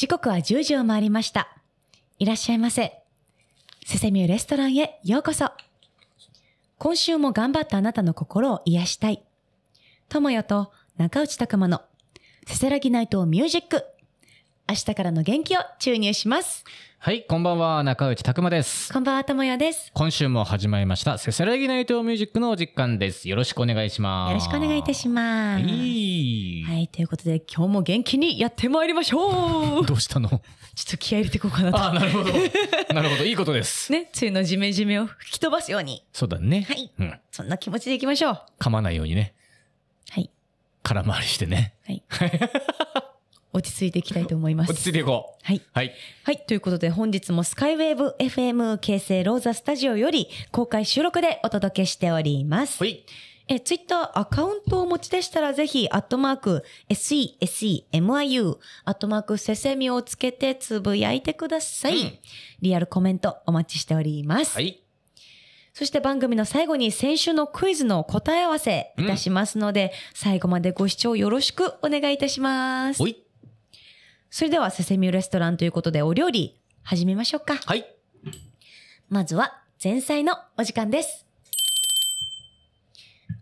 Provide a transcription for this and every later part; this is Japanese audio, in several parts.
時刻は10時を回りました。いらっしゃいませ。セセミューレストランへようこそ。今週も頑張ったあなたの心を癒したい。友よと中内拓馬のせせらぎナイトミュージック。明日からの元気を注入します。はい、こんばんは、中内拓磨です。こんばんは、智也です。今週も始まりました、せせらぎナイトミュージックのお時間です。よろしくお願いします。よろしくお願いいたします。はい。はい、ということで、今日も元気にやってまいりましょう どうしたのちょっと気合入れていこうかなと。あ、なるほど。なるほど、いいことです。ね、梅雨のジメジメを吹き飛ばすように。そうだね。はい。うん、そんな気持ちでいきましょう。噛まないようにね。はい。空回りしてね。はい。落ち着いていきたいと思います。落ち着いていこう。はい。はい。はい。ということで、本日もスカイウェーブ FM 形成ローザスタジオより公開収録でお届けしております。はい。え、ツイッターアカウントをお持ちでしたら、ぜひ、アットマーク、SESEMIU、アットマーク、せせみをつけてつぶやいてください、うん、リアルコメントお待ちしております。はい。そして番組の最後に先週のクイズの答え合わせいたしますので、うん、最後までご視聴よろしくお願いいたします。はい。それでは、セセミュレストランということで、お料理、始めましょうか。はい。まずは、前菜のお時間です。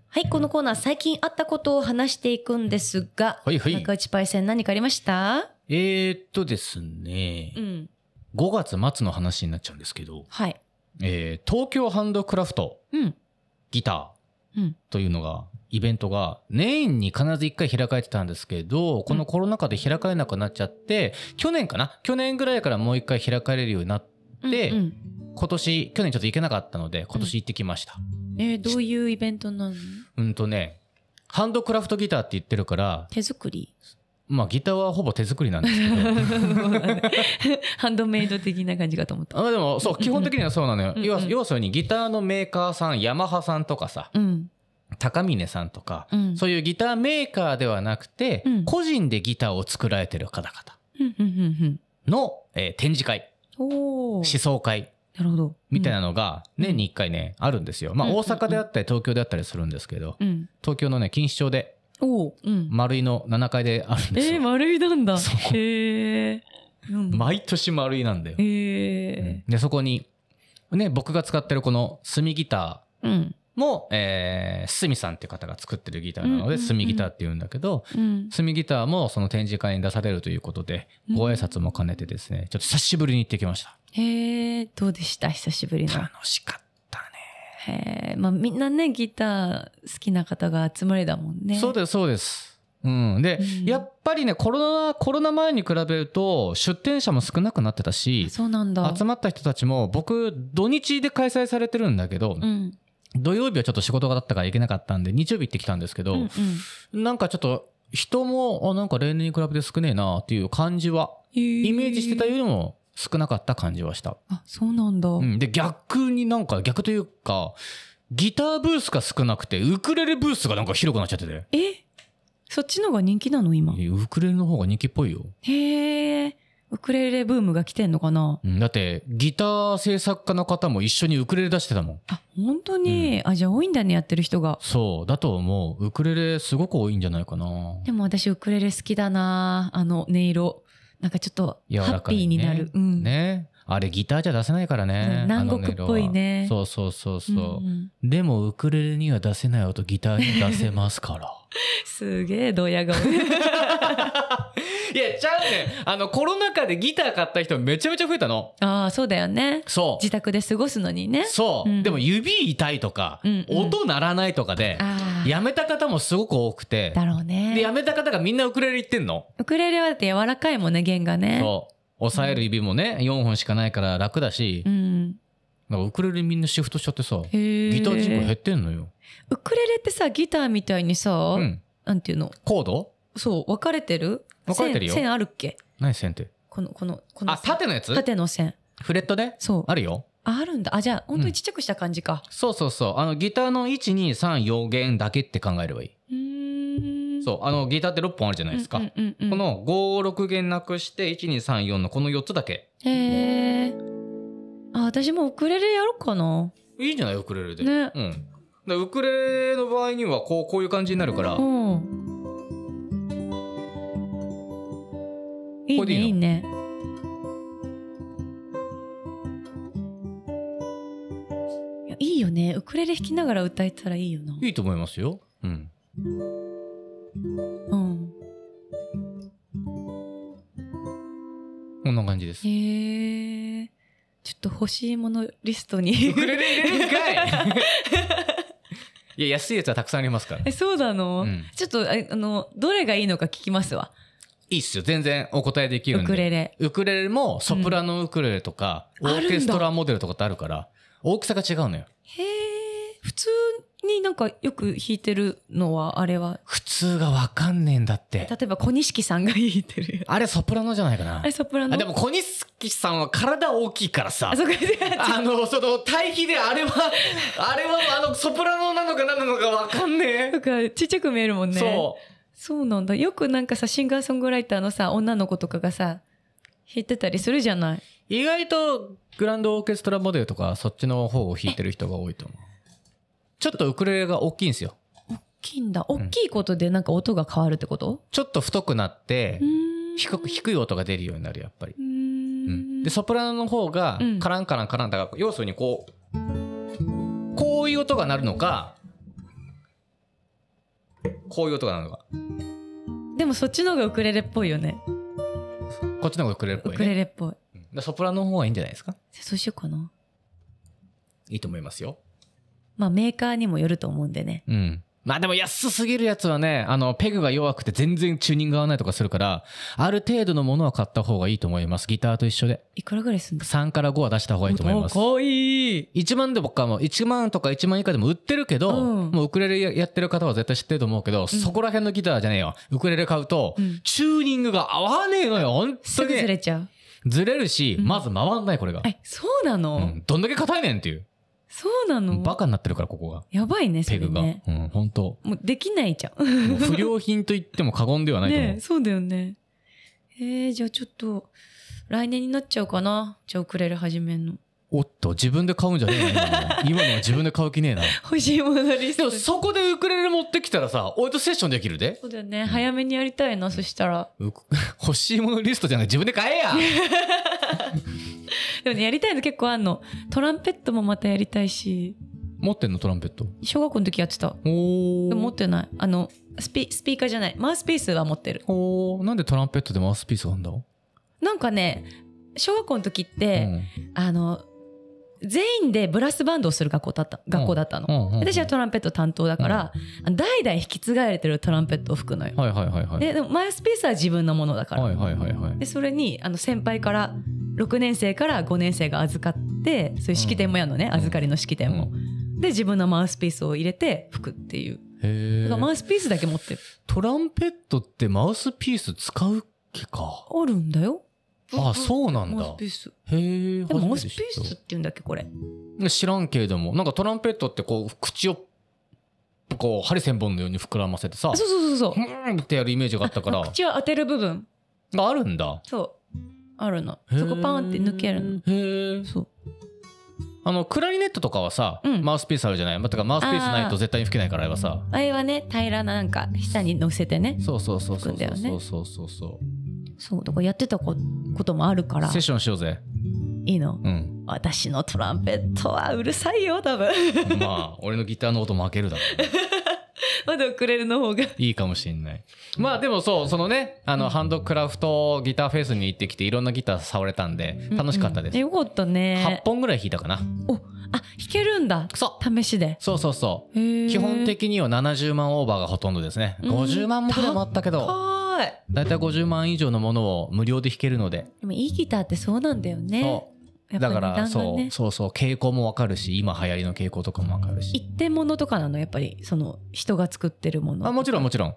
はい、このコーナー、最近あったことを話していくんですが、はいはい。中内パイセン何かありましたえー、っとですね、うん。5月末の話になっちゃうんですけど、はい。えー、東京ハンドクラフト、うん。ギター、うん。というのが、イベントが年に必ず1回開かれてたんですけど、このコロナ禍で開かれなくなっちゃって、去年かな去年ぐらいからもう1回開かれるようになって、今年、去年ちょっと行けなかったので、今年行ってきました。うえどういうイベントなのうんとね、ハンドクラフトギターって言ってるから。手作りまあギターはほぼ手作りなんですけど。ハンドメイド的な感じかと思った。あでもそう、基本的にはそうなのよ。要は要するにギターのメーカーさん、ヤマハさんとかさ、うん、高峰さんとか、うん、そういうギターメーカーではなくて、うん、個人でギターを作られてる方々の、えー、展示会思想会なるほど。みたいなのが年に1回ね、あるんですよ。まあ大阪であったり東京であったりするんですけど、東京のね、錦糸町で、丸井の7階であるんですよ。えー、丸井なんだ。へえ。毎年丸井なんだよ。へえ。で、そこに、ね、僕が使ってるこの炭ギターも、えー、スミさんっていう方が作ってるギターなので、スミギターって言うんだけど、スミギターもその展示会に出されるということで、ご挨拶も兼ねてですね、ちょっと久しぶりに行ってきました。へえ、どうでした久しぶりの。楽しかった。へえ、まあみんなね、ギター好きな方が集まりだもんね。そうです、そうです。うん。で、うん、やっぱりね、コロナ、コロナ前に比べると、出店者も少なくなってたし、そうなんだ。集まった人たちも、僕、土日で開催されてるんだけど、うん、土曜日はちょっと仕事がだったから行けなかったんで、日曜日行ってきたんですけど、うんうん、なんかちょっと人も、あ、なんか例年に比べて少ねえなっていう感じは、イメージしてたよりも少なかった感じはした。あ、そうなんだ。うん、で、逆になんか、逆というか、ギターブースが少なくて、ウクレレブースがなんか広くなっちゃってて。えそっちのが人気なの今。ウクレレの方が人気っぽいよ。へえ。ウクレレブームが来てんのかな、うん、だってギター制作家の方も一緒にウクレレ出してたもんあ本当に、うん、あじゃあ多いんだねやってる人がそうだと思うウクレレすごく多いんじゃないかなでも私ウクレレ好きだなあの音色なんかちょっとハッピーになる、ね、うんねあれギターじゃ出せないからね、ん、南国っぽいねそうそうそうそう、うんうん、でもウクレレには出せない音ギターに出せますから すげえドヤ顔 いや、ちゃうねあの、コロナ禍でギター買った人めちゃめちゃ増えたの。ああ、そうだよね。そう。自宅で過ごすのにね。そう。うん、でも指痛いとか、うんうん、音鳴らないとかで、やめた方もすごく多くて。だろうね。で、やめた方がみんなウクレレ行ってんの。ウクレレはだって柔らかいもんね、弦がね。そう。押さえる指もね、4本しかないから楽だし、うん、なんかウクレレみんなシフトしちゃってさ、ギター人口減ってんのよ。ウクレレってさ、ギターみたいにさ、うん、なんていうのコードそう、分かれてる分かれてるよ。線あるっけ何線って。この、この、この。あ、縦のやつ縦の線。フレットでそう。あるよ。あるんだ。あ、じゃあ、本当にちっちゃくした感じか、うん。そうそうそう。あの、ギターの1、2、3、4弦だけって考えればいい。うんそうあのギターって6本あるじゃないですか、うんうんうんうん、この56弦なくして1234のこの4つだけへえあ私もウクレレやろうかないいんじゃないウクレレで、ね、うん、でウクレレの場合にはこうこういう感じになるから、うん、いいねいいねいいよねウクレレ弾きながら歌えたらいいよないいと思いますようんうん。こんな感じです。へえー。ちょっと欲しいものリストにい。いや、安いやつはたくさんありますから。え、そうなの、うん、ちょっと、あの、どれがいいのか聞きますわ。いいっすよ。全然お答えできるんで。ウクレレ。ウクレレもソプラノウクレレとか、うん、オーケストラモデルとかってあるから、大きさが違うのよ。へえ。普通になんかよく弾いてるのは、あれは。普通がわかんねえんだって。例えば小錦さんが弾いてる。あれソプラノじゃないかな。あれソプラノ。でも小錦さんは体大きいからさ。あ、そこで。あの、その対比であれは、あれはあのソプラノなのか何なのかわかんねえ。ちっちゃく見えるもんね。そう。そうなんだ。よくなんかさ、シンガーソングライターのさ、女の子とかがさ、弾いてたりするじゃない。意外とグランドオーケストラモデルとかそっちの方を弾いてる人が多いと思う。ちょっとウクレレが大きいんですよ。大きいんだ。大きいことでなんか音が変わるってこと、うん、ちょっと太くなって、低く、低い音が出るようになる、やっぱり。うん、で、ソプラノの方が、カランカランカランだから、要するにこう、こういう音が鳴るのか、こういう音が鳴るのか。でもそっちの方がウクレレっぽいよね。こっちの方がウクレレっぽい、ね、ウクレレっぽい。ソプラノの方がいいんじゃないですかそうしようかな。いいと思いますよ。まあメーカーにもよると思うんでね。うん。まあでも安すぎるやつはね、あの、ペグが弱くて全然チューニング合わないとかするから、ある程度のものは買った方がいいと思います。ギターと一緒で。いくらぐらいすんの ?3 から5は出した方がいいと思います。かわいい !1 万で僕はもう、1万とか1万以下でも売ってるけど、うん、もうウクレレやってる方は絶対知ってると思うけど、うん、そこら辺のギターじゃねえよ。ウクレレ買うと、うん、チューニングが合わねえのよ、んとに。すぐずれちゃう。ずれるし、まず回んない、これが。え、そうなの、どんだけ硬いねんっていう。そうなのバカになってるから、ここが。やばいね、ペグが。ね、うん、本当もうできないじゃん。不良品と言っても過言ではないと思う。ね、そうだよね。えー、じゃあちょっと、来年になっちゃうかな。じゃあ、ウクレレ始めんの。おっと、自分で買うんじゃねえな、今の。今のは自分で買う気ねえな。欲しいものリスト。でもそこでウクレレ持ってきたらさ、俺とセッションできるで。そうだよね。うん、早めにやりたいな、そしたら。欲しいものリストじゃない、自分で買えや でもねやりたいの結構あんのトランペットもまたやりたいし持ってんのトランペット小学校の時やってたおでも持ってないあのスピスピーカーじゃないマウスピースは持ってるおなんでトランペットでマウスピースがあんだなんかね小学校の時って、うん、あの全員でブラスバンドをする学校だった、学校だったの。私はトランペット担当だから、代々引き継がれてるトランペットを吹くのよ。はいはいはいはい。で、でもマイスペースは自分のものだから。はいはいはいはい。で、それに、あの、先輩から、6年生から5年生が預かって、そういう式典もやるのね、預かりの式典も。で、自分のマウスピースを入れて吹くっていう。へだからマウスピースだけ持ってる。トランペットってマウスピース使う気か。あるんだよ。あ、そうなんだ。へえ。でもモスピースって言うんだっけ、これ。知らんけれども、なんかトランペットってこう、口を、こう、針千本のように膨らませてさ、そうそうそうそう。うんってやるイメージがあったから。口を当てる部分。があるんだ。そう。あるの。そこパンって抜けるの。へえ。そう。あのクラリネットとかはさ、うん、マウスピースあるじゃない、まあ、マウスピースないと絶対に吹けないからあれはさあれはね平らななんか下に乗せてねそうそうそうそうそうそうそうそうそうとかやってたこともあるからセッションしようぜいいの、うん、私のトランペットはうるさいよ多分まあ俺のギターの音負けるだろ まだウクレレの方がいいかもしんない。まあでもそう、そのね、あの、うん、ハンドクラフトギターフェスに行ってきて、いろんなギター触れたんで、楽しかったです。うんうん、よかったね。8本ぐらい弾いたかな。お、あ、弾けるんだ。そう。試しで。そうそうそう。基本的には70万オーバーがほとんどですね。50万もくらいもあったけど。うごいだいたい50万以上のものを無料で弾けるのででもいいギターってそうなんだよねだから、ね、そうそうそう傾向もわかるし今流行りの傾向とかもわかるし一点物とかなのやっぱりその人が作ってるものあもちろんもちろん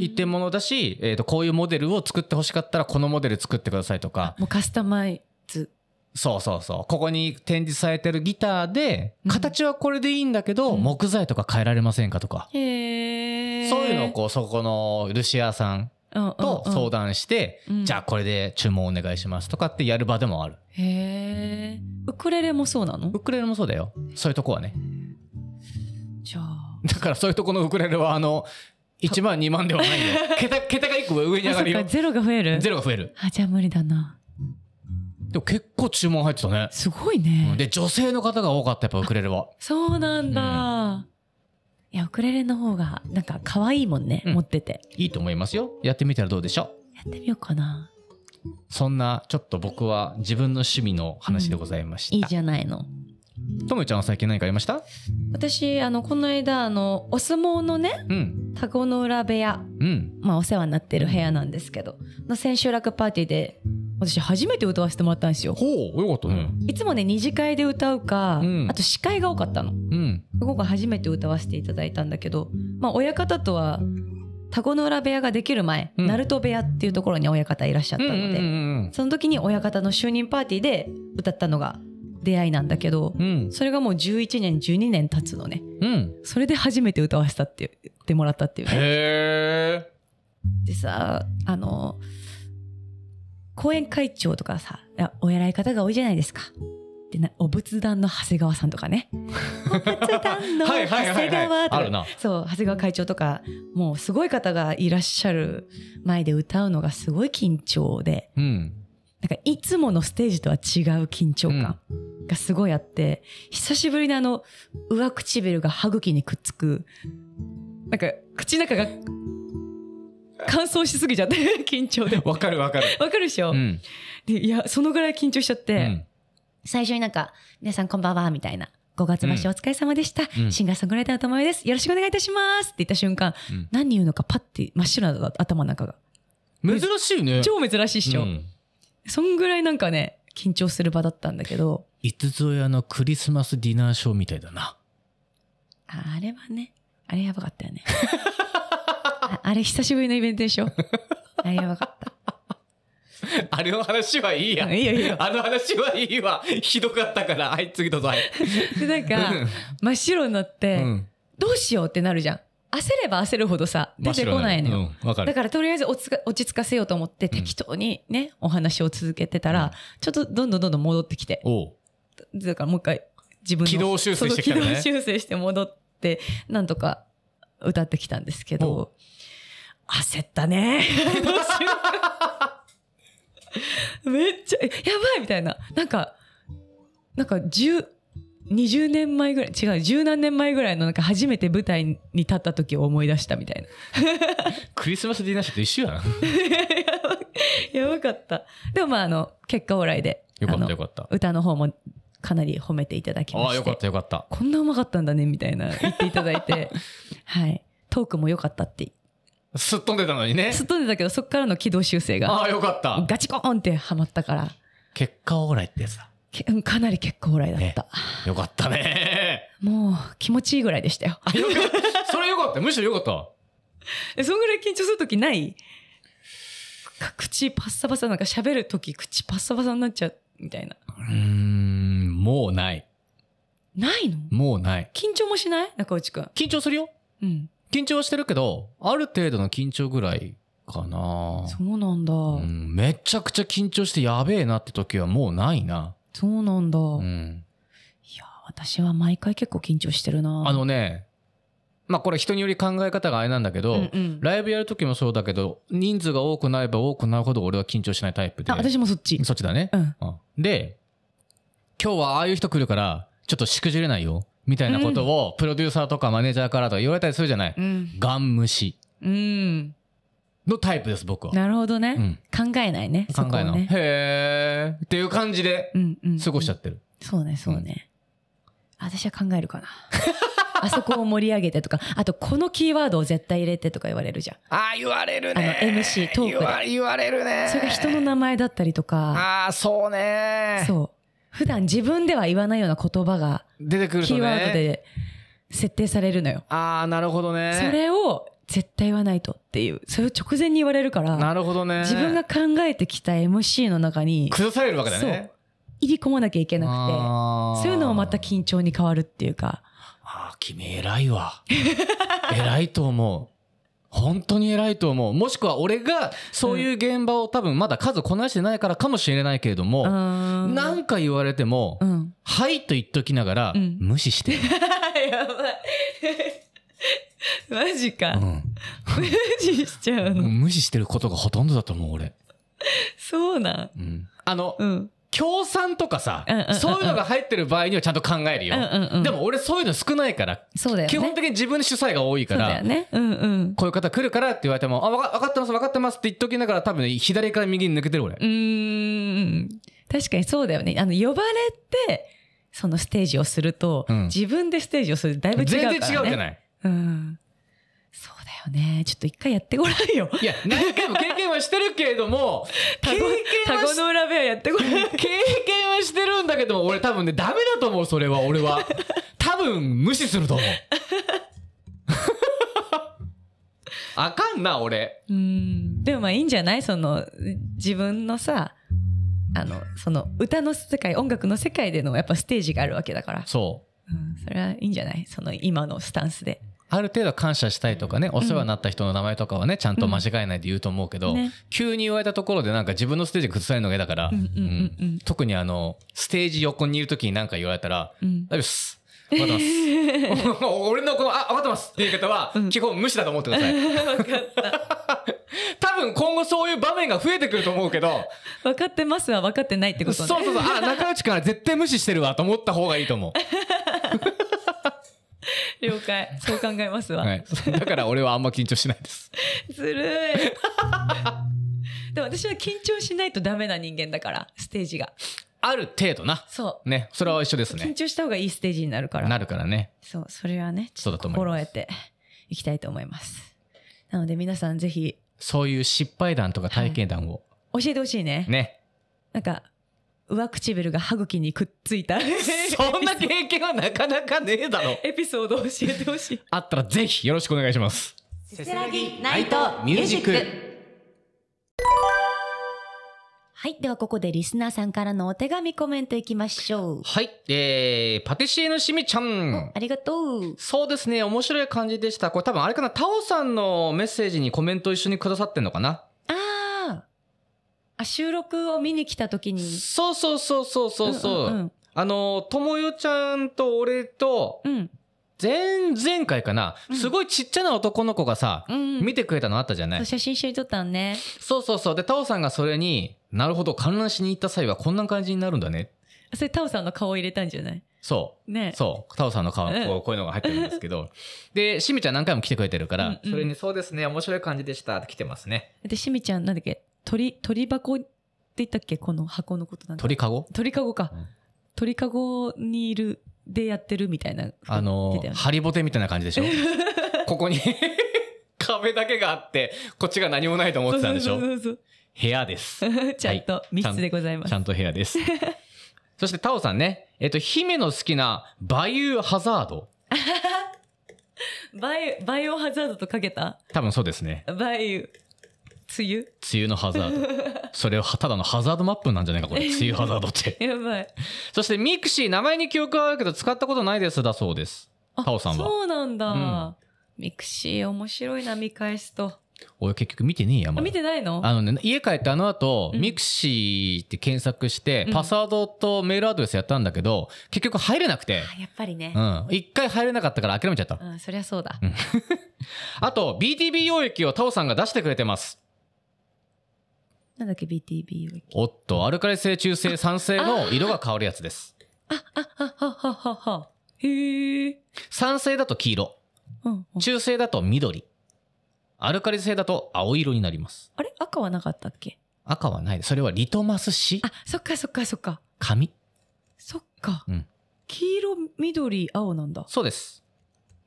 一点物だし、えーと、とこういうモデルを作ってほしかったらこのモデル作ってくださいとかもうカスタマイズそうそうそうここに展示されてるギターで形はこれでいいんだけど、うん、木材とか変えられませんかとか、うん、へえそういうのをこうそこのルシアさんと相談して、うんうん、じゃあこれで注文お願いしますとかってやる場でもある。へえ。ウクレレもそうなのウクレレもそうだよ。そういうとこはね。じゃあ。だからそういうとこのウクレレはあの、1万2万ではないよ。桁、桁が1個上に上がるよ。ゼロが増えるゼロが増える。あ、じゃあ無理だな。でも結構注文入ってたね。すごいね。で、女性の方が多かった、やっぱウクレレは。そうなんだ。うんいやウクレレの方がなんか可愛いもんね、うん、持ってていいと思いますよやってみたらどうでしょうやってみようかなそんなちょっと僕は自分の趣味の話でございました、うん、いいじゃないのともちゃんは最近何かありました私あのこの間あのお相撲のね、うん、田子の裏部屋、うん、まあ、お世話になってる部屋なんですけどの千秋楽パーティーで私初めて歌わせてもらったんですよ。ほうよかったね。いつもね二次会で歌うか、うん、あと司会が多かったの。うん、今回初めて歌わせていただいたんだけど、まあ、親方とはタコの裏部屋ができる前、うん、鳴門部屋っていうところに親方いらっしゃったので、その時に親方の就任パーティーで歌ったのが出会いなんだけど、うん、それがもう11年12年経つのね、うん、それで初めて歌わせたって言ってもらったっていう、ね、へでさあの講演会長とかさおや偉い方が多いじゃないですか。でなお仏壇の長谷川さんとかね お仏壇の長谷川とかそう長谷川会長とかもうすごい方がいらっしゃる前で歌うのがすごい緊張で、うん、なんかいつものステージとは違う緊張感がすごいあって、うん、久しぶりにあの上唇が歯茎にくっつくなんか口の中が乾燥しすぎちゃって 緊張でわかるわかるわかるでしょ、うん、でいやそのぐらい緊張しちゃって、うん、最初になんか「皆さんこんばんは」みたいな5月場所お疲れ様でした。うん、シンガーソングライターのえです。よろしくお願いいたします。って言った瞬間、うん、何言うのかパッて真っ白な頭の中が。珍しいね。超珍しいっしょ。うん、そんぐらいなんかね、緊張する場だったんだけど。いつぞやのクリスマスディナーショーみたいだな。ああれはね、あれやばかったよね。ああれ久しぶりのイベントでしょ。あれやばかった。あれの話はいいや。いいよいいよ。あの話はいいわ。ひどかったから。はい、次どうぞ。で、なんか、真っ白になって、どうしようってなるじゃん。焦れば焦るほどさ、出てこないのよ。かだからとりあえず落ち着かせようと思って適当にね、うん、お話を続けてたら、ちょっとどんどんどんどん戻ってきて。だからもう一回自分の軌道修正してきた、ね、軌道修正して戻って、なんとか歌ってきたんですけど、焦ったね。めっちゃ、やばいみたいな。なんか、なんか、十、20年前ぐらい違う十何年前ぐらいのなんか初めて舞台に立った時を思い出したみたいな クリスマスディナーショーと一緒やな やばかったでもまああの結果オーライでよかったよかった歌の方もかなり褒めていただきましてあよかったよかったこんなうまかったんだねみたいな 言っていただいてはいトークもよかったってすっ飛んでたのにねすっ飛んでたけどそっからの軌道修正があよかったガチコーンってはまったから結果オーライってやつだ かなり結構オらいだった。よかったね。もう気持ちいいぐらいでしたよ。あよかった。それよかった。むしろよかった。え、そんぐらい緊張するときない口パッサパサなんか喋るとき口パッサパサになっちゃうみたいな。うん、もうない。ないのもうない。緊張もしない中内くん。緊張するよ。うん。緊張はしてるけど、ある程度の緊張ぐらいかな。そうなんだ、うん。めちゃくちゃ緊張してやべえなって時はもうないな。そうなんだ。うん。いや、私は毎回結構緊張してるな。あのね、まあこれ人により考え方があれなんだけど、うんうん、ライブやる時もそうだけど、人数が多くなれば多くなるほど俺は緊張しないタイプで。あ、私もそっち。そっちだね。うん。で、今日はああいう人来るから、ちょっとしくじれないよ。みたいなことを、プロデューサーとかマネージャーからとか言われたりするじゃない。うん、ガン無視。うん。のタイプです僕は。なるほどね、うん、考えないね考えない、ね、へえっていう感じで過ごしちゃってる、うんうんそうねそうね、うん、私は考えるかな あそこを盛り上げてとか、あとこのキーワードを絶対入れてとか言われるじゃん。ああ、言われるね。あの MC、トークで。言われるね。それが人の名前だったりとか。ああ、そうね。そう。普段自分では言わないような言葉が、出てくる、ね、キーワードで設定されるのよ。ああ、なるほどね。それを絶対言わないとっていう、それを直前に言われるから、なるほどね。自分が考えてきた MC の中に、崩されるわけだよね。入り込まなきゃいけなくて、そういうのもまた緊張に変わるっていうか。ああ、君偉いわ。偉いと思う。本当に偉いと思う。もしくは俺がそういう現場を多分まだ数こなしてないからかもしれないけれども、何、うん、か言われても、うん、はいと言っときながら、うん、無視して。やばい。マジか。うん、無視しちゃうの。無視してることがほとんどだと思う、俺。そうなん。うん、あの、うん、とかさ、うんうんうんうん、そういうのが入ってる場合にはちゃんと考えるよ。うんうんうん、でも俺そういうの少ないから、ね、基本的に自分主催が多いから、ねうんうん、こういう方来るからって言われても、あ、わかってます、分かってますって言っときながら多分、左から右に抜けてる俺。うん。確かにそうだよね。あの、呼ばれて、そのステージをすると、うん、自分でステージをするだいぶ違うから、ね、全然違うじゃない。うん。そうだよね。ちょっと一回やってごらんよ。いや、何回も経験はしてるけれども、経験の裏部屋やってごらん。経験はしてるんだけども、俺多分ね、ダメだと思う、それは、俺は。多分、無視すると思う。あかんな、俺。うん。でもまあいいんじゃないその、自分のさ、あの、その、歌の世界、音楽の世界でのやっぱステージがあるわけだから。そう。うん、それはいいんじゃないその今のスタンスで。ある程度感謝したいとかね、お世話になった人の名前とかはね、ちゃんと間違えないで言うと思うけど、急に言われたところでなんか自分のステージ崩されるのが嫌だから、特にあの、ステージ横にいる時に何か言われたら、大丈夫っす。分かってます。俺のこの、あ、分かってますっていう方は、基本無視だと思ってください。かった。多分今後そういう場面が増えてくると思うけど。分かってますは分かってないってことね。そうそうそう。あ、中内から絶対無視してるわと思った方がいいと思う。了解そう考えますわ、はい、だから俺はあんま緊張しないです ずるいでも私は緊張しないとダメな人間だからステージがある程度なそうねそれは一緒ですね緊張した方がいいステージになるからなるからねそうそれはねちょっと心得ていきたいと思いますなので皆さんぜひそういう失敗談とか体験談を、はい、教えてほしいねねなんか上唇が歯茎にくっついたそんな経験はなかなかねえだろエピソード教えてほしいあったらぜひよろしくお願いしますせせらぎナイトミュージックはい。では、ここでリスナーさんからのお手紙コメントいきましょう。はい。えー、パティシエのしみちゃん。ありがとう。そうですね。面白い感じでした。これ多分あれかな。タオさんのメッセージにコメント一緒にくださってんのかなあ収録を見に来た時にそうそうそうそうそうそう,、うんうんうん、あのともよちゃんと俺と、うん前回かな、すごいちっちゃな男の子がさ、うん、見てくれたのあったじゃない、写真集撮ったんねそうそうそうでタオさんがそれになるほど観覧しに行った際はこんな感じになるんだねそれタオさんの顔入れたんじゃないそう。ね。そう。タオさんの顔、こうこういうのが入ってるんですけど。で、しみちゃん何回も来てくれてるから、うんうん、それにそうですね、面白い感じでしたって来てますね。で、しみちゃん、なんだっけ鳥、鳥箱って言ったっけこの箱のことなんか。鳥かご鳥かごか。うん、鳥かごにいる、でやってるみたいな、あのー、ハリボテみたいな感じでしょ ここに 壁だけがあって、こっちが何もないと思ってたんでしょそうそう部屋です。ちゃんと密室でございます。はい、ちゃんと部屋です。そして、タオさんね。えっと、姫の好きな、バイオハザード。バイ、バイオハザードとかけた多分そうですね。バイオ。梅雨梅雨のハザード。それをただのハザードマップなんじゃないか、これ。梅雨ハザードって。やばい。そしてミクシー、名前に記憶はあるけど使ったことないですだそうです。タオさんは。そうなんだ。うん、ミクシー面白いな、見返すと。俺結局見てねえや、まだ。見てないのあのね、家帰ってあの後、うん、ミクシーって検索して、うん、パスワードとメールアドレスやったんだけど、結局入れなくて。やっぱりね。うん。一回入れなかったから諦めちゃった。うん、そりゃそうだ。あと、BTB 溶液をタオさんが出してくれてます。なんだっけ BTB おっとアルカリ性中性酸性の色が変わるやつですああああはははへえ酸性だと黄色、うん、中性だと緑アルカリ性だと青色になりますあれ赤はなかったっけ赤はないそれはリトマス紙あそっかそっかそっか紙そっか、うん、黄色緑青なんだそうです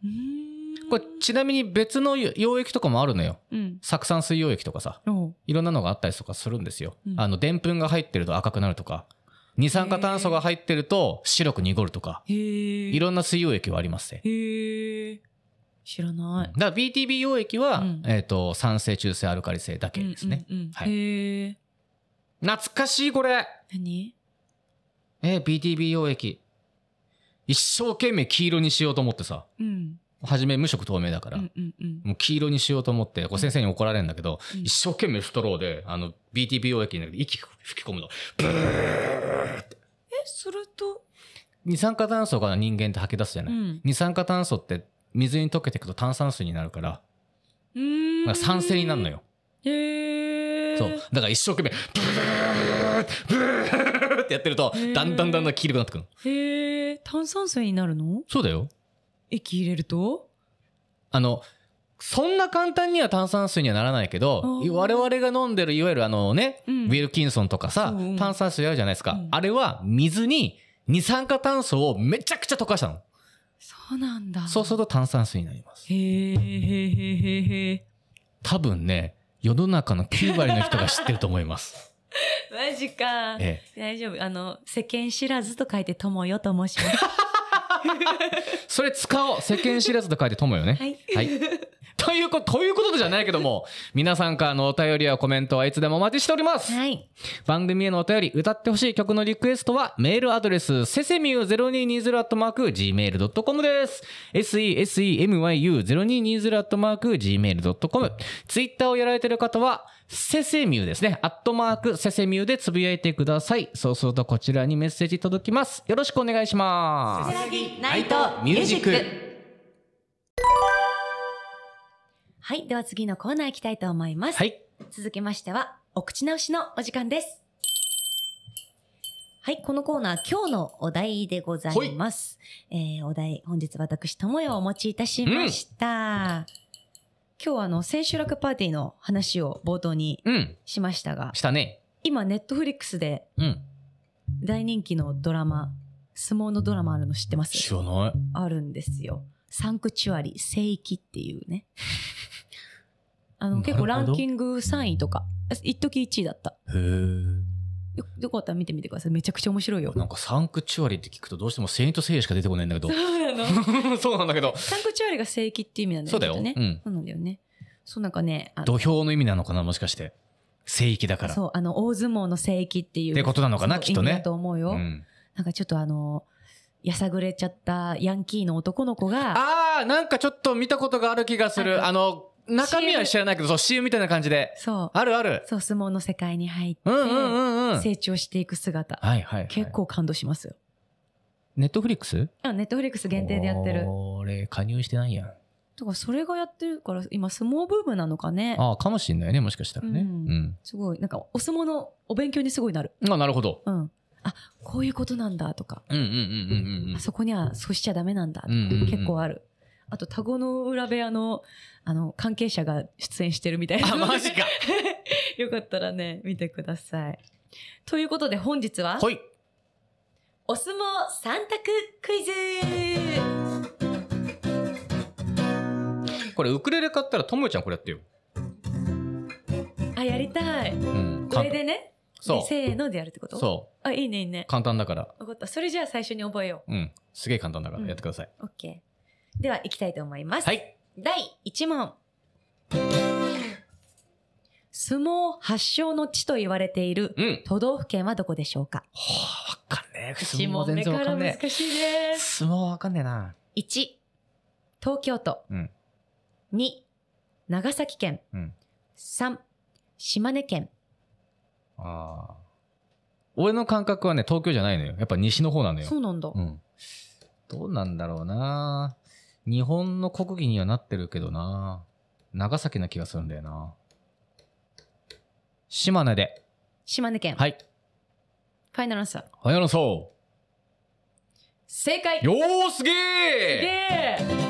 うんこれちなみに別の溶液とかもあるのよ、うん、酢酸水溶液とかさいろんなのがあったりとかするんですよ、うん、あのでんぷんが入ってると赤くなるとか二酸化炭素が入ってると白く濁るとかいろんな水溶液はありますね知らないだから BTB 溶液は、うん、えーと、酸性中性アルカリ性だけですね、うんうんうん、はい懐かしいこれ何えー、BTB 溶液一生懸命黄色にしようと思ってさ、うん、初め無色透明だから、もう黄色にしようと思って、こう先生に怒られるんだけど、一生懸命太ろうで、あの、BT B. 容液に息吹き込むの。ブーって。え、すると二酸化炭素が人間って吐き出すじゃない、うん、二酸化炭素って水に溶けていくと炭酸水になるから、うん。酸性になるのよ。へそう。だから一生懸命、ブーブーってやってると、だんだんだんだん黄色くなってくるの。へえ、炭酸水になるのそうだよ。液入れるとあのそんな簡単には炭酸水にはならないけど我々が飲んでるいわゆるあのね、うん、ウィルキンソンとかさ、うん、炭酸水あるじゃないですか、うん、あれは水に二酸化炭素をめちゃくちゃ溶かしたのそうなんだそうすると炭酸水になりますへえへえへえ多分ね世の中の9割の人が知ってると思います マジか、ええ、大丈夫あの世間知らずと書いて友よと申します それ使おう世間知らずと書いて友よねはい、はい ということ、ということじゃないけども、皆さんからのお便りやコメントはいつでもお待ちしております。はい。番組へのお便り、歌ってほしい曲のリクエストは、メールアドレス、せせみー 0220-gmail.com です。semyu0220-gmail.com。ツイッターをやられている方は、せせみーですね。アットマーク、せせみーでつぶやいてください。そうするとこちらにメッセージ届きます。よろしくお願いします。せせらぎナイトミュージック。はい。では次のコーナー行きたいと思います。はい。続きましては、お口直しのお時間です。はい、このコーナー、今日のお題でございます。えー、お題、本日私、ともやをお持ちいたしました。うん今日はあの千秋楽パーティーの話を冒頭にしましたが、うん、したね今ネットフリックスで大人気のドラマ相撲のドラマあるの知ってます知らないあるんですよサンクチュアリ聖域っていうねあの結構ランキング3位とか、一時1位だった。へえ。よよかったら見てみてください。めちゃくちゃ面白いよ。なんかサンクチュアリって聞くとどうしても聖と聖しか出てこないんだけど。そうなの そうなんだけど。サンクチュアリが聖域って意味なんだよね。そうだよ。ね、うん。そうなんだよね。そうなんかね。土俵の意味なのかなもしかして。聖域だから。そう、あの、大相撲の聖域っていう。ってことなのかなきっとね。だと思うよ。うん、なんかちょっとあの、やさぐれちゃったヤンキーの男の子が。ああ、なんかちょっと見たことがある気がする。あの、中身は知らないけど、そう、CM みたいな感じで。そう。あるある。そう、相撲の世界に入って、うんうんうん、成長していく姿。はいはい、はい、結構感動しますよ。ネットフリックスあ、ネットフリックス限定でやってる。俺、加入してないやん。だからそれがやってるから今相撲ブームなのかねああかもしんないねもしかしたらね、うん、うん、すごいなんかお相撲のお勉強にすごいなるあなるほど、うん、あこういうことなんだとかううううんんんん、あそこにはそうしちゃダメなんだとか、うんうんうん、結構あるあと、田子の裏部屋の、あの、関係者が出演してるみたいな。あ、マジか よかったらね、見てください。ということで、本日は、はい。お相撲三択クイズこれ、ウクレレ買ったら、ともえちゃんこれやってよ。あ、やりたい。うん。これでね。そう。せーのでやるってことそう。あ、いいね、いいね。簡単だから。かった。それじゃあ最初に覚えよう。うん。すげえ簡単だから、やってください。オッケー。では、いきたいと思います。はい。第1問。相撲発祥の地と言われている都道府県はどこでしょうか、うん、はあ、わかんねえ。1問目から難しいです。相撲わかんねえな。1、東京都。うん、2、長崎県。うん、3、島根県。ああ。俺の感覚はね、東京じゃないのよ。やっぱ西の方なのよ。そうなんだ。うん。どうなんだろうな日本の国技にはなってるけどな長崎な気がするんだよな島根で島根県はいファイナルアンサーファイナルアンサー正解よーすげーすげー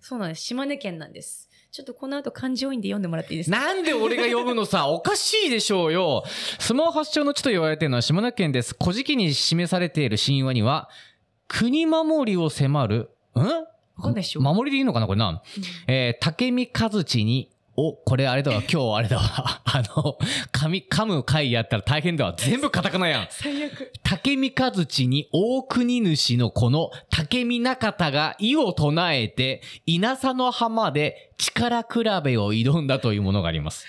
そうなんです島根県なんですちょっとこの後漢多いんで読んでもらっていいですかなんで俺が読むのさ、おかしいでしょうよ。相撲発祥の地と言われているのは島根県です。古事記に示されている神話には、国守りを迫る、んわかんないっしょ。守りでいいのかなこれな。うん、えー、竹見和地に、お、これあれだわ、今日あれだわ。あの、噛噛む回やったら大変だわ。全部カタカナやん。最悪。竹見和地に大国主のこの竹見中田が意を唱えて、稲佐の浜で力比べを挑んだというものがあります。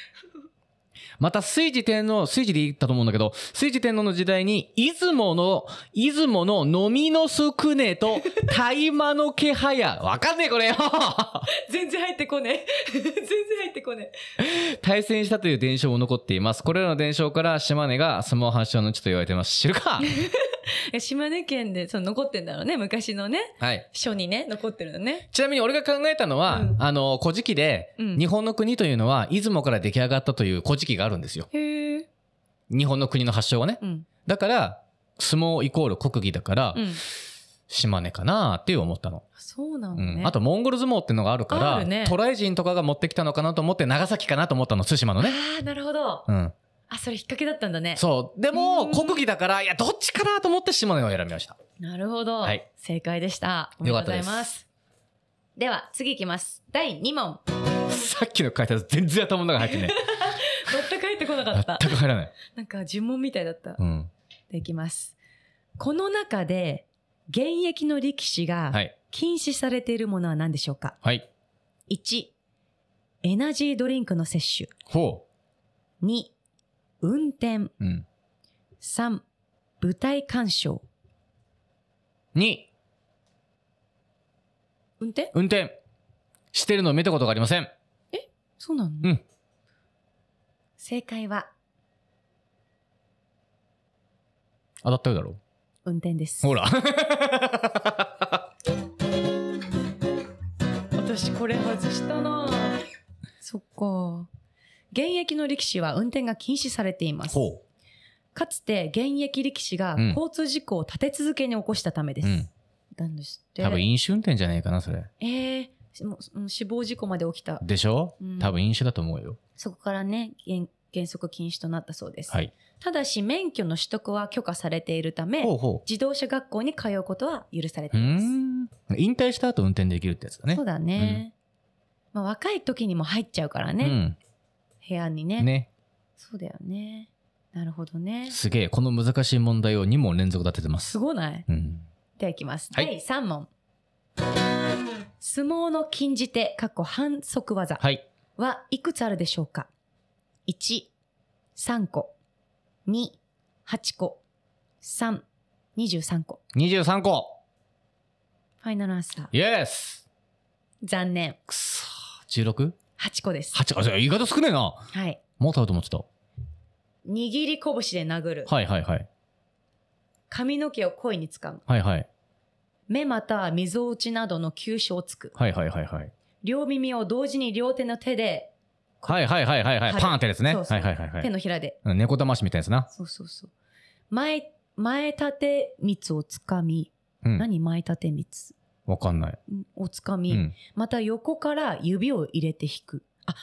また、水治天皇、水治で言ったと思うんだけど、水治天皇の時代に、出雲の、出雲の飲みのくねと、大麻の気配や。わかんねえこれよ 全然入ってこねえ。全然入ってこねえ。対戦したという伝承も残っています。これらの伝承から、島根が相撲発祥の地と言われてます。知るか 島根県でその残ってんだろうね、昔のね。はい。書にね、残ってるのね。ちなみに俺が考えたのは、うん、あの、古事記で、うん、日本の国というのは、出雲から出来上がったという古事記があるんですよ。へえ。日本の国の発祥はね。うん、だから、相撲イコール国技だから、島根かなって思ったの。そうなの、ねうん、あとモンゴル相撲ってのがあるから、ね、トライ人とかが持ってきたのかなと思って長崎かなと思ったの、対馬のね。ああ、なるほど。うん。あ、それ引っ掛けだったんだね。そう。でも、国技だから、いや、どっちかなと思ってう根を選びました。なるほど。はい。正解でした。おめでとうございます。ででは、次いきます。第2問。さっきの書いた全然頭の中入ってね。全く入ってこなかった。全く入らない。なんか、呪文みたいだった。うん。でいきます。この中で、現役の力士が、禁止されているものは何でしょうかはい。1、エナジードリンクの摂取。ほう。2、運転。うん、3、舞台鑑賞。2、運転運転してるのを見たことがありません。えそうなのうん。正解は、当たっただろう運転です。ほら。私これ外したなそっか。現役の力士は運転が禁止されています。かつて現役力士が交通事故を立て続けに起こしたためです。うん、なんですって。多分飲酒運転じゃないかな、それ。ええー、死亡事故まで起きた。でしょ、うん、多分飲酒だと思うよ。そこからね、原則禁止となったそうです、はい、ただし免許の取得は許可されているため自動車学校に通うことは許されています引退した後運転できるってやつだねそうだね、うん、まあ、若い時にも入っちゃうからね、うん、部屋にね。ね。そうだよね。なるほどね。すげえ、この難しい問題を2問連続立ててます。すごない、うん、ではいきます。はい、第3問。相撲の禁じ手、かっこ反則技はいはいくつあるでしょうか、?1、3個、2、8個、3、23個。23個ファイナルアンサー。イエス残念。くそ、16? 8個です。八個。あ、い方少ねえな。はい。もっとあると思ってた。握り拳で殴る。はいはいはい。髪の毛を恋に掴む。はいはい。目または溝落ちなどの急所をつく。はいはいはいはい。両耳を同時に両手の手で。はいはいはいはいはい。パンってですね。はいはいはいはい。手のひらで。猫だましみたいですな。そうそうそう。前、前立て蜜をつかみ。うん、何前立て蜜わかんない。おつかみ、うん。また横から指を入れて引く。あ、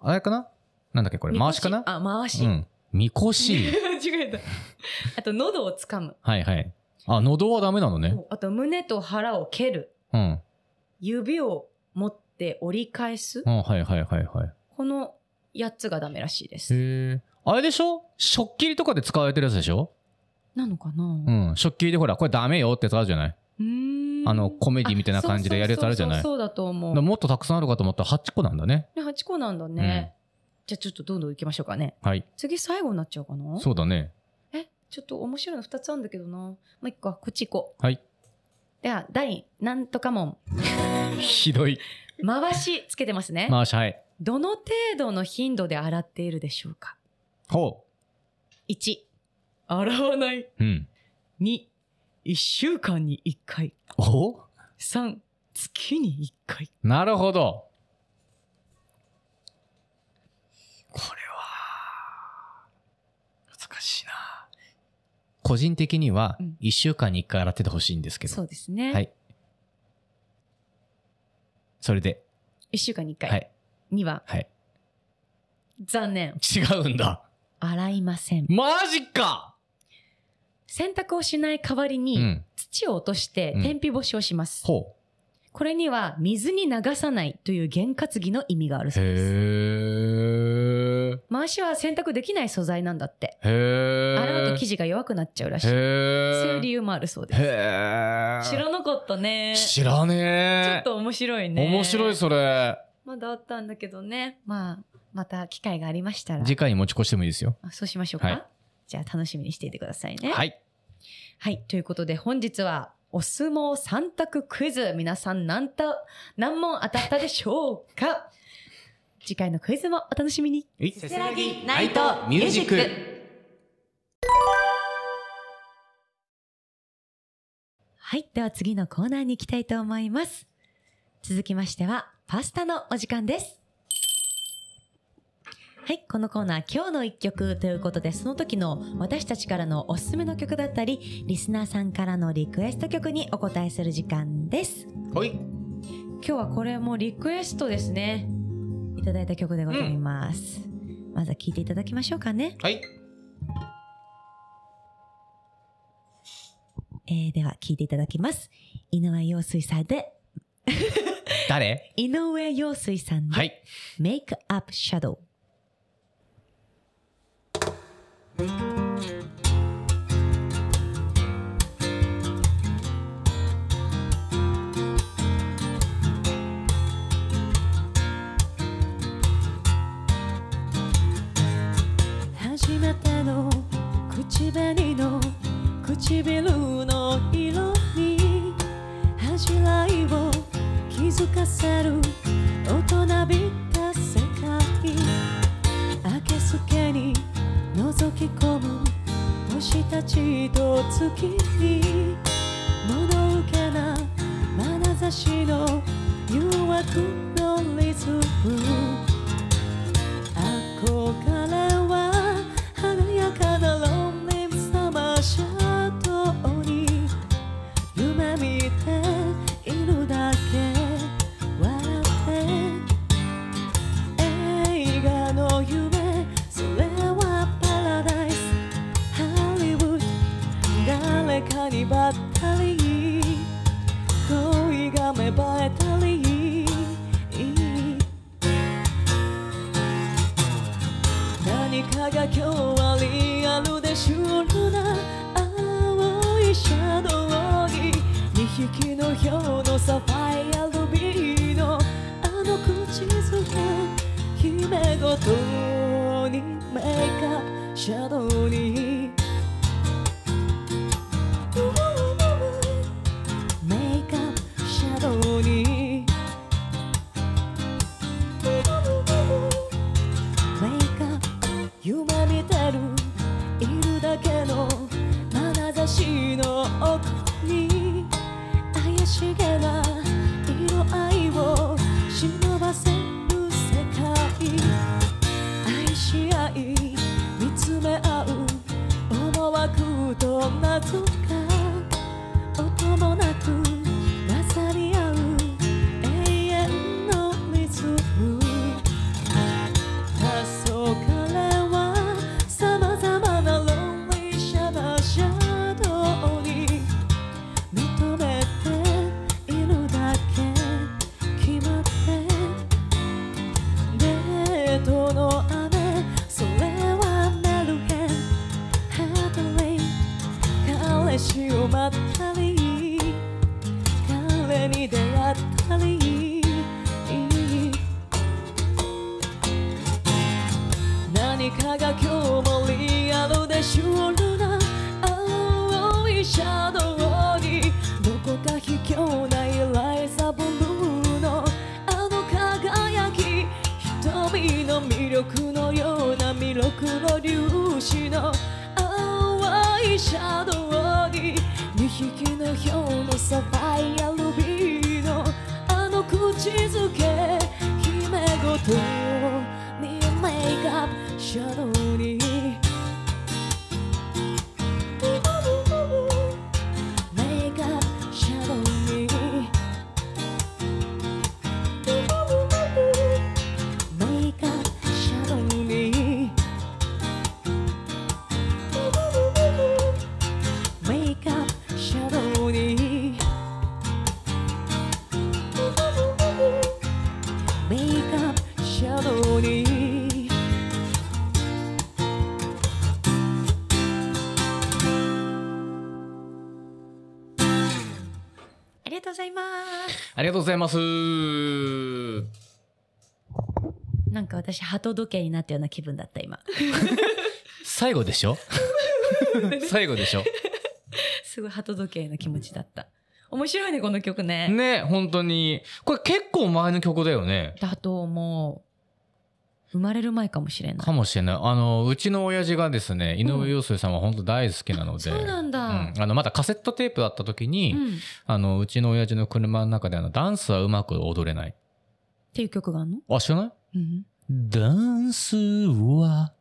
あれかななんだっけこれ、回しかなあ、回し。うん。みこし。間 違えた。あと、喉をつかむ。はいはい。あ、喉はダメなのね。あと、胸と腹を蹴る。うん。指を持って折り返す。うん、はいはいはいはい。この8つがダメらしいです。へえ。あれでしょ食器とかで使われてるやつでしょなのかなうん。食器でほら、これダメよってやつあるじゃないうん。あのコメディみたいな感じでやるやつあるじゃないそうだと思うもっとたくさんあるかと思ったら8個なんだね8個なんだね、うん、じゃあちょっとどんどんいきましょうかねはい次最後になっちゃうかなそうだねえちょっと面白いの2つあるんだけどなもう1個はこっち行こうはいでは第なんとかもんひどい回しつけてますね回しはいどの程度の頻度で洗っているでしょうかほう1洗わない、うん、2一週間に一回。お ?3、月に1回。なるほど。これは、難しいな。個人的には、1週間に1回洗っててほしいんですけど。そうですね。はい。それで。1週間に1回。はい。二は。はい。残念。違うんだ。洗いません。マジか洗濯をしない代わりに、土を落として天日干しをします。うん、これには水に流さないという験担ぎの意味があるそうです。へ回しは洗濯できない素材なんだって。へ洗うと生地が弱くなっちゃうらしい。そういう理由もあるそうです。知らなかったね。知らねえ。ちょっと面白いね。面白いそれ。まだあったんだけどね。まあ、また機会がありましたら。次回に持ち越してもいいですよ。あそうしましょうか。はいじゃあ楽しみにしていてくださいね。はい。はい。ということで本日はお相撲三択クイズ。皆さん何た、何問当たったでしょうか次回のクイズもお楽しみに。せせらぎナイトミュージック。はい。では次のコーナーに行きたいと思います。続きましては、パスタのお時間です。はい、このコーナー、今日の一曲ということで、その時の私たちからのおすすめの曲だったり、リスナーさんからのリクエスト曲にお答えする時間です。はい。今日はこれもリクエストですね。いただいた曲でございます。うん、まずは聴いていただきましょうかね。はい。えー、では聴いていただきます。井上陽水さんで誰 井上陽水さんで、はい、メイクアップシャドウ。Música hum. 力のような魅力の粒子の淡いシャドウに2匹のヒョウのサファイアルビーのあの口づけ姫ごとにメイクアップシャドウありがとうございます。なんか私、鳩時計になったような気分だった、今。最後でしょ 最後でしょすごい鳩時計の気持ちだった。面白いね、この曲ね。ね、本当に。これ結構前の曲だよね。だと思う。生まれる前かもしれない。かもしれない。あの、うちの親父がですね、井上陽水さんは本当大好きなので、うん、そうなんだ、うん、あの、まだカセットテープだった時に、うん、あの、うちの親父の車の中で、あの、ダンスはうまく踊れない。っていう曲があるのあ、知らない、うん、ダンスは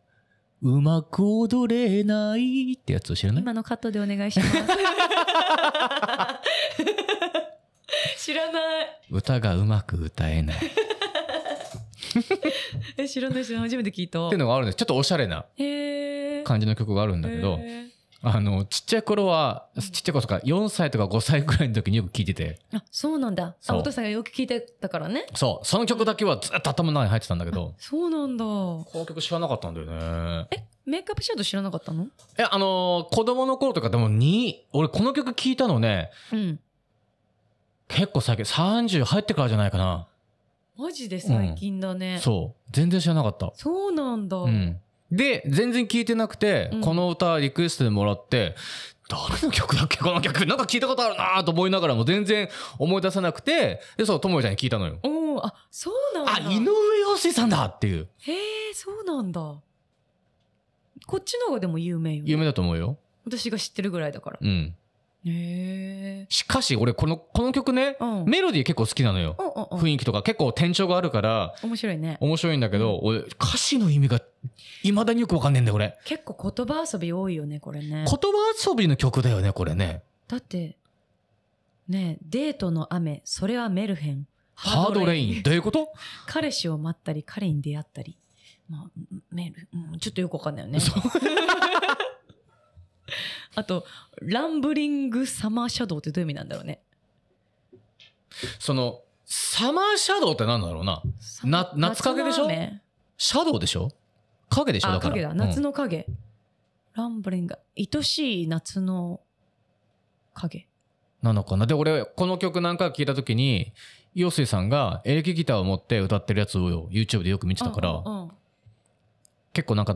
うまく踊れないってやつを知らない今のカットでお願いします。知らない。歌がうまく歌えない。え知らない知らない初めて聞いたっていうのがあるんですちょっとおしゃれな感じの曲があるんだけどあのちっちゃい頃はちっちゃい頃とか4歳とか5歳ぐらいの時によく聴いててあそうなんだあお父さんがよく聴いてたからねそうその曲だけはずっと頭の中に入ってたんだけどそうなんだこの曲知らなかったんだよねえメイクアップシャドウ知らなかったのえあのー、子供の頃とかでも2俺この曲聴いたのね、うん、結構最近30入ってからじゃないかなマジで最近だね、うん、そう全然知らなかったそうなんだ、うん、で全然聞いてなくて、うん、この歌リクエストでもらって誰の曲だっけこの曲なんか聞いたことあるなと思いながらも全然思い出さなくてでそうともちゃんに聞いたのよおあそうなんだあ井上陽水さんだっていうへえそうなんだこっちの方がでも有名よ、ね、有名だと思うよ私が知ってるぐらいだからうんしかし俺このこの曲ね、うん、メロディー結構好きなのよ、うんうん、雰囲気とか結構転調があるから面白いね面白いんだけど、俺歌詞の意味がいまだによくわかんねえんだ俺結構言葉遊び多いよねこれね言葉遊びの曲だよねこれねだってねデートの雨それはメルヘンハードレインどういうこと彼氏を待ったり彼に出会ったりまあメル、うん、ちょっとよくわかんないよね あと、ランブリングサマーシャドウってどういう意味なんだろうね。その、サマーシャドウって何だろうな。な夏影でしょシャドウでしょ影でしょだから。影だ。夏の影。うん、ランブリング。愛しい夏の影。なのかなで、俺、この曲何回か聞いたときに、陽水さんがエレキギターを持って歌ってるやつを YouTube でよく見てたから、うんうん、結構なんか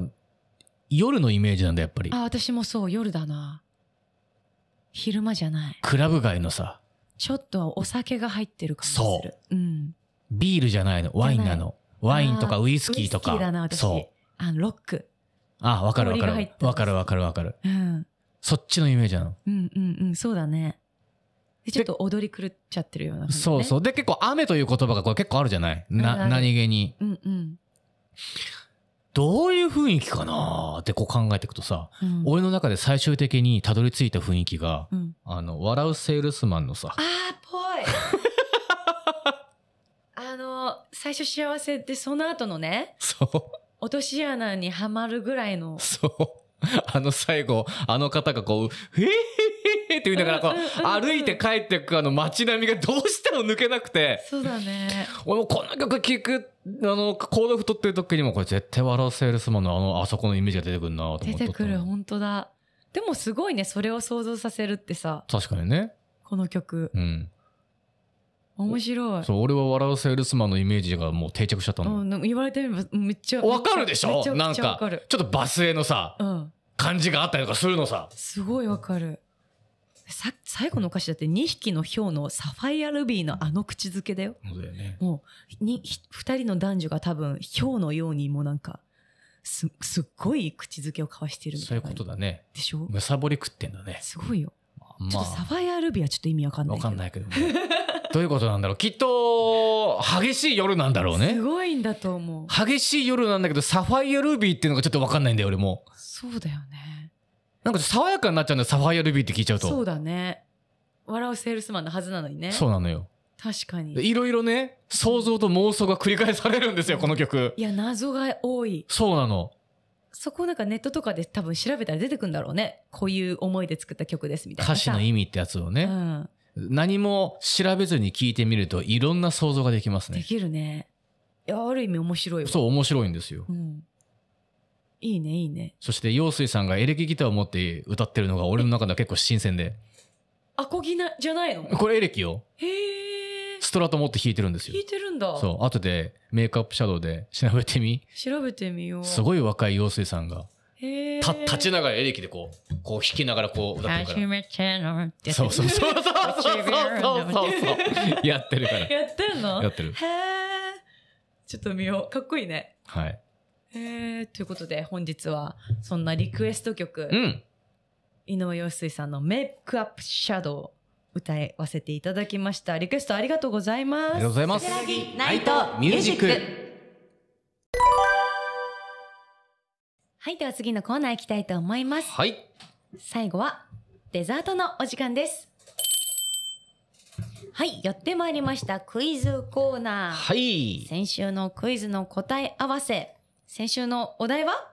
夜のイメージなんだやっぱりあ私もそう夜だな昼間じゃないクラブ街のさちょっとお酒が入ってる感じするそう、うん、ビールじゃないのワインなのワインとかウイスキーとかそうあのロックああ分かる分かる分かる分かる分かる、うん、そっちのイメージなのうんうんうんそうだねちょっと踊り狂っちゃってるような、ね、そうそうで結構雨という言葉がこれ結構あるじゃないな何気にうんうんどういう雰囲気かなってこう考えていくとさ、うん、俺の中で最終的にたどり着いた雰囲気が、うん、あの、笑うセールスマンのさ。あー、ぽい。あの、最初幸せで、その後のね。そう。落とし穴にはまるぐらいの。そう。あの最後、あの方がこう、へへへって言いながらこう歩いて帰ってくあの街並みがどうしても抜けなくてそうだね俺もこの曲聴くあのコード太ってる時にもこれ絶対「笑うセールスマンの」あのあそこのイメージが出てくるなと思って出てくる本当だでもすごいねそれを想像させるってさ確かにねこの曲うん面白いそう俺は「笑うセールスマン」のイメージがもう定着しちゃったの、うん、言われてみればめっちゃわかるでしょなんかちょっとバスへのさ、うん、感じがあったりとかするのさすごいわかる最後のお菓子だって2匹のヒョウのサファイアルビーのあの口づけだよ。そうだよね。もう、に、二人の男女が多分、ヒョウのようにもなんか、す、すっごい口づけを交わしてるみたいな。そういうことだね。でしょむさぼり食ってんだね。すごいよ。まあ、ちょっとサファイアルビーはちょっと意味わかんない。わかんないけどどういうことなんだろうきっと、激しい夜なんだろうね。すごいんだと思う。激しい夜なんだけど、サファイアルビーっていうのがちょっとわかんないんだよ、俺も。そうだよね。なんか爽やかになっちゃうんだよ、サファイアルビーって聞いちゃうと。そうだね。笑うセールスマンのはずなのにね。そうなのよ。確かに。いろいろね、想像と妄想が繰り返されるんですよ、この曲。いや、謎が多い。そうなの。そこなんかネットとかで多分調べたら出てくんだろうね。こういう思いで作った曲ですみたいな。歌詞の意味ってやつをね。うん、何も調べずに聞いてみるといろんな想像ができますね。できるね。いや、ある意味面白いわ。そう、面白いんですよ。うんいいねいいねそして陽水さんがエレキギターを持って歌ってるのが俺の中では結構新鮮でアコギなじゃないのこれエレキよへえストラト持って弾いてるんですよ弾いてるんだそう後でメイクアップシャドウで調べてみ調べてみようすごい若い陽水さんがへた立ちながらエレキでこうこう弾きながらこう歌ってるからめてのってそうそうそうそうそうそうそうそう やってるからやってんのやってるへえちょっと見ようかっこいいねはいえー、ということで本日はそんなリクエスト曲、うん、井上陽水さんの「メイクアップシャドウ」歌わせていただきましたリクエストありがとうございますありがとうございますナイトミュージックはいでは次のコーナー行きたいと思いますはい最後はデザートのお時間ですはい、やってまいりました。クイズコーナー。はい。先週のクイズの答え合わせ。先週のお題は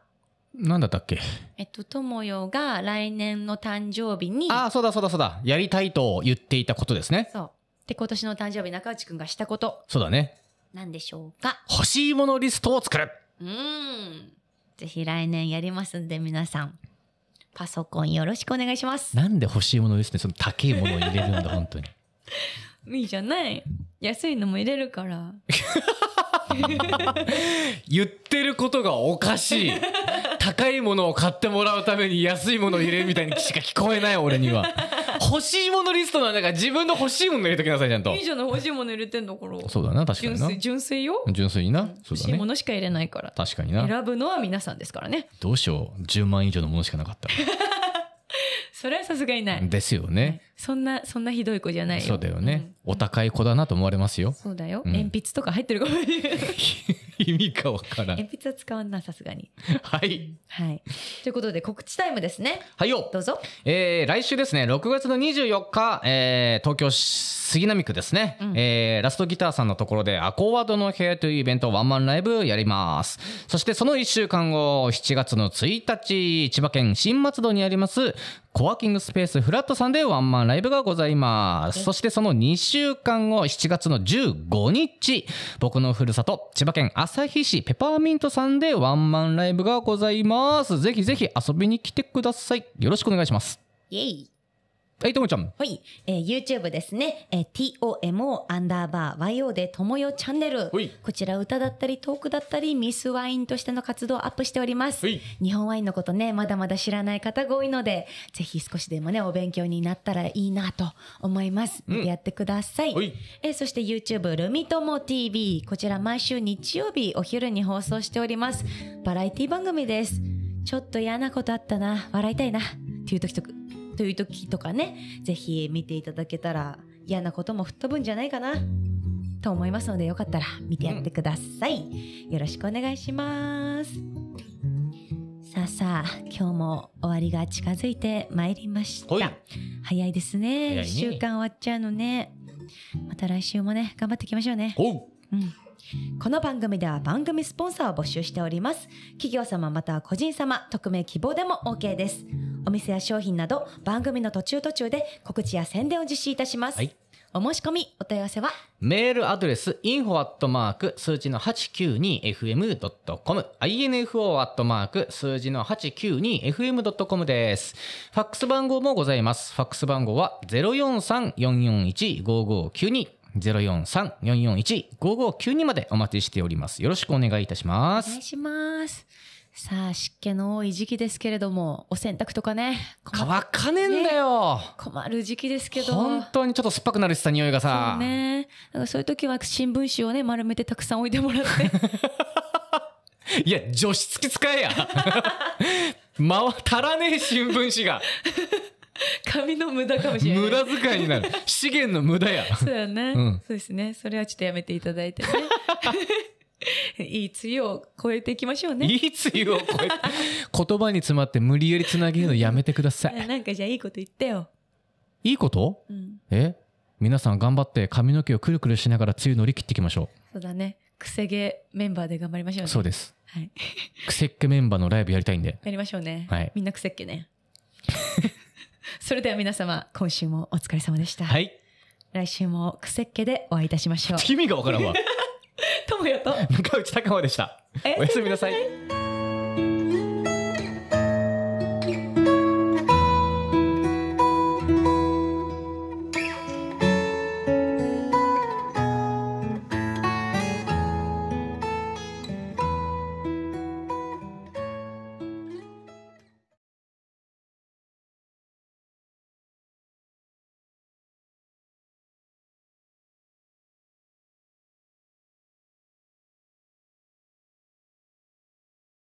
何だったっけえっと、友よが来年の誕生日に。ああ、そうだそうだそうだ。やりたいと言っていたことですね。そう。で、今年の誕生日、中内くんがしたこと。そうだね。何でしょうか欲しいものリストを作るうん。ぜひ来年やりますんで、皆さん。パソコンよろしくお願いします。なんで欲しいものですね。その高いものを入れるんだ、本当に。いいじゃない。安いのも入れるから。言ってることがおかしい高いものを買ってもらうために安いものを入れるみたいにしか聞こえない俺には欲しいものリストなんだから自分の欲しいもの入れときなさいちゃんといいじゃない欲しいもの入れてんだからそうだな確かにな純粋よ純粋にな、うん、欲しいものしか入れないから確かにな選ぶのは皆さんですからねどうしよう10万以上のものしかなかった それはさすがにないですよね、そんなそんなひどい子じゃないよそうだよね、うん、お高い子だなと思われますよそうだよ、うん、鉛筆とか入ってるかも 意味がわからん鉛筆は使わんなさすがにはい、はい、ということで告知タイムですねはいよどうぞえー、来週ですね6月の24日、えー、東京杉並区ですね、うん、えー、ラストギターさんのところでアコーワードの部屋というイベントワンマンライブやります、そしてその1週間後7月の1日千葉県新松戸にありますコワーキングスペースフラットさんでワンマンライブがございます。そしてその2週間後、7月の15日、僕のふるさと、千葉県旭市ペパーミントさんでワンマンライブがございます。ぜひぜひ遊びに来てください。よろしくお願いします。イェイはい、ともちゃん。はい、えー、YouTube ですね。えー、TOMO アンダーバー YO でともよチャンネル。こちら歌だったりトークだったりミスワインとしての活動をアップしております。日本ワインのことね、まだまだ知らない方が多いので、ぜひ少しでもね、お勉強になったらいいなと思います。うん、やってください。いえー、そして YouTube ルミトモ TV。こちら毎週日曜日お昼に放送しております。バラエティ番組です。ちょっと嫌なことあったな、笑いたいな、っていう時とか。という時とかね是非見ていただけたら嫌なことも吹っ飛ぶんじゃないかなと思いますのでよかったら見てやってください、うん、よろしくお願いしますさあさあ今日も終わりが近づいてまいりました早いですねね1週間終わっちゃうのねまた来週もね頑張っていきましょうねうんこの番組では番組スポンサーを募集しております。企業様または個人様、匿名希望でも OK です。お店や商品など番組の途中途中で告知や宣伝を実施いたします。はい、お申し込み、お問い合わせはメールアドレス info@ 数字の 892fm.com info@ アットマーク、数字の 892fm.com です。ファックス番号もございます。ファックス番号は043-441-5592 043-441-5592までお待ちしております。よろしくお願いいたします。お願いします。さあ、湿気の多い時期ですけれども、お洗濯とかね。乾かねえんだよ、ね、困る時期ですけど。本当にちょっと酸っぱくなるしさ、匂いがさ。そうね。だからそういう時は新聞紙をね、丸めてたくさん置いてもらって。いや、除湿機使えや。回、足らねえ新聞紙が。紙の無駄かもしれない無駄遣いになる 資源の無駄やそうやね、うん、そうですねそれはちょっとやめていただいてね いい梅雨を超えていきましょうね。いい梅雨を超え言葉に詰まって無理やりつなげるのやめてください。なんかじゃあいいこと言ってよ。いいこと、うん、え皆さん頑張って髪の毛をくるくるしながら梅雨乗り切っていきましょう。そうだね。くせ毛メンバーで頑張りましょうね。そうです。はい。くせっ毛メンバーのライブやりたいんで。やりましょうね。はい。みんなくせっ毛ね。それでは皆様、今週もお疲れ様でした。はい。来週もクセっ気でお会いいたしましょう。意味がわからんわ。と もよと。中内高までした。おやすみなさい。